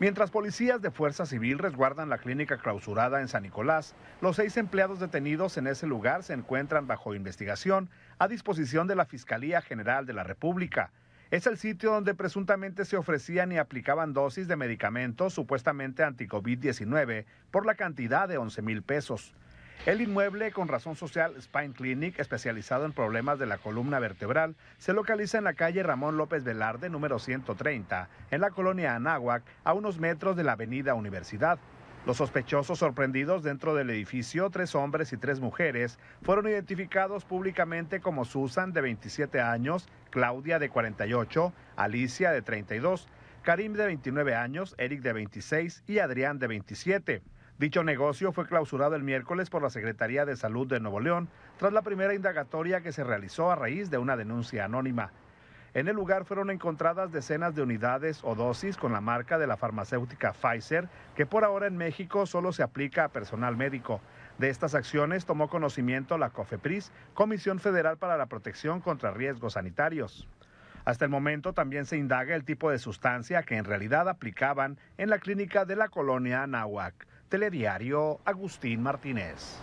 Mientras policías de Fuerza Civil resguardan la clínica clausurada en San Nicolás, los seis empleados detenidos en ese lugar se encuentran bajo investigación a disposición de la Fiscalía General de la República. Es el sitio donde presuntamente se ofrecían y aplicaban dosis de medicamentos supuestamente anti-COVID-19 por la cantidad de 11 mil pesos. El inmueble con razón social Spine Clinic, especializado en problemas de la columna vertebral, se localiza en la calle Ramón López Velarde, número 130, en la colonia Anáhuac, a unos metros de la avenida Universidad. Los sospechosos sorprendidos dentro del edificio, tres hombres y tres mujeres, fueron identificados públicamente como Susan, de 27 años, Claudia, de 48, Alicia, de 32, Karim, de 29 años, Eric, de 26 y Adrián, de 27. Dicho negocio fue clausurado el miércoles por la Secretaría de Salud de Nuevo León tras la primera indagatoria que se realizó a raíz de una denuncia anónima. En el lugar fueron encontradas decenas de unidades o dosis con la marca de la farmacéutica Pfizer, que por ahora en México solo se aplica a personal médico. De estas acciones tomó conocimiento la COFEPRIS, Comisión Federal para la Protección contra Riesgos Sanitarios. Hasta el momento también se indaga el tipo de sustancia que en realidad aplicaban en la clínica de la colonia Nahuac. Telediario Agustín Martínez.